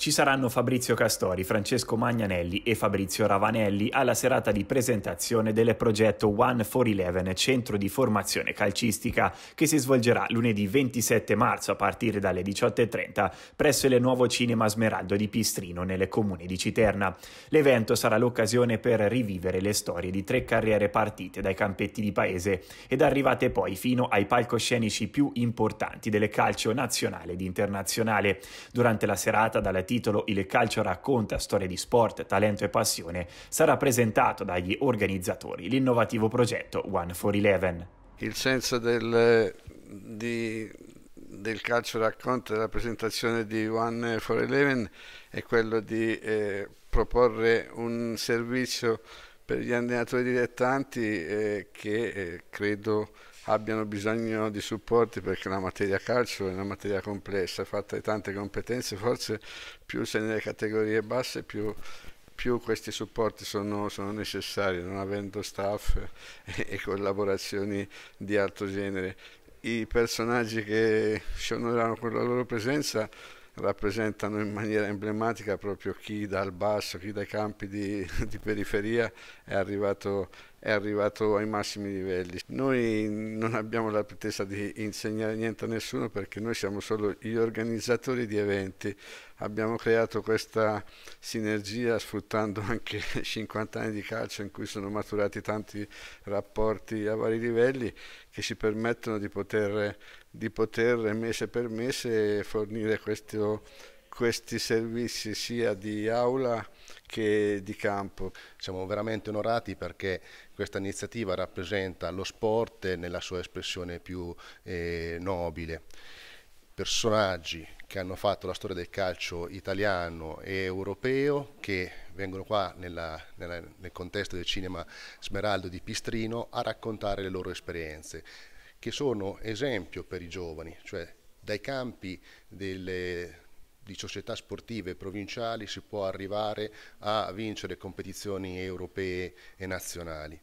Ci saranno Fabrizio Castori, Francesco Magnanelli e Fabrizio Ravanelli alla serata di presentazione del progetto One for Eleven, centro di formazione calcistica, che si svolgerà lunedì 27 marzo a partire dalle 18.30 presso il nuovo cinema Smeraldo di Pistrino nel comune di Citerna. L'evento sarà l'occasione per rivivere le storie di tre carriere partite dai campetti di paese ed arrivate poi fino ai palcoscenici più importanti del calcio nazionale ed internazionale. Durante la serata dalle titolo Il calcio racconta storie di sport, talento e passione sarà presentato dagli organizzatori l'innovativo progetto One for Eleven. Il senso del, di, del calcio racconta della presentazione di One for Eleven è quello di eh, proporre un servizio per gli allenatori dilettanti eh, che eh, credo abbiano bisogno di supporti perché la materia calcio è una materia complessa, fatta di tante competenze, forse più se nelle categorie basse più, più questi supporti sono, sono, necessari, non avendo staff e, e collaborazioni di altro genere. I personaggi che ci onorano con la loro presenza rappresentano in maniera emblematica proprio chi dal basso, chi dai campi di, di periferia è arrivato è arrivato ai massimi livelli. Noi non abbiamo la pretesa di insegnare niente a nessuno perché noi siamo solo gli organizzatori di eventi. Abbiamo creato questa sinergia sfruttando anche 50 anni di calcio in cui sono maturati tanti rapporti a vari livelli che ci permettono di poter, di poter mese per mese fornire questo questi servizi sia di aula che di campo. Siamo veramente onorati perché questa iniziativa rappresenta lo sport nella sua espressione più eh, nobile. Personaggi che hanno fatto la storia del calcio italiano e europeo, che vengono qua nella, nella, nel contesto del cinema Smeraldo di Pistrino a raccontare le loro esperienze, che sono esempio per i giovani, cioè dai campi delle, di società sportive provinciali si può arrivare a vincere competizioni europee e nazionali.